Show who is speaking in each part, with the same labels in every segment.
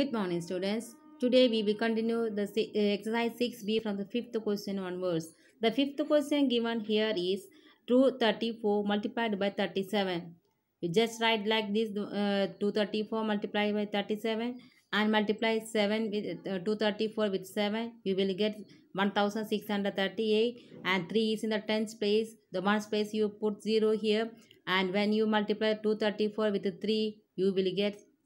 Speaker 1: Good morning students. Today we will continue the uh, exercise 6b from the fifth question onwards. The fifth question given here is 234 multiplied by 37. You just write like this uh, 234 multiplied by 37 and multiply 7 with uh, 234 with 7 you will get 1638 and 3 is in the tens place the ones place you put 0 here and when you multiply 234 with 3 you will get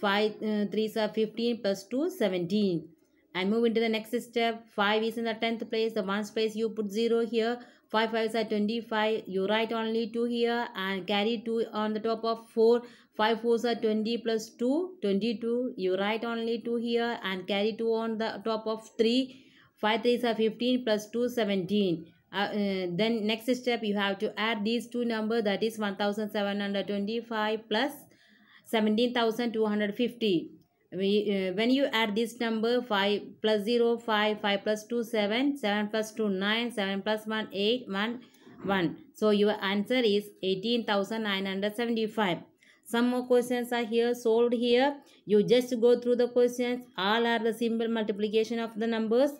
Speaker 1: 5 uh, 3 is 15 plus 2 17 and move into the next step 5 is in the 10th place the one place you put 0 here 5 5s are 25 you write only 2 here and carry 2 on the top of 4 5 4s are 20 plus 2 22 you write only 2 here and carry 2 on the top of 3 5 3s are 15 plus 2 17 uh, uh, then next step you have to add these two numbers that is 1725 plus 17250 uh, when you add this number 5 plus 0 5 5 plus 2 7 7 plus 2 9 7 plus 1 8 1 1 so your answer is 18975 some more questions are here solved here you just go through the questions all are the simple multiplication of the numbers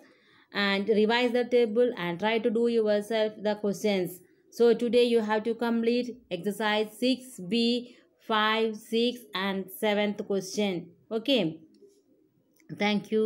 Speaker 1: and revise the table and try to do yourself the questions so today you have to complete exercise 6b 5, 6 and 7th question. Okay. Thank you.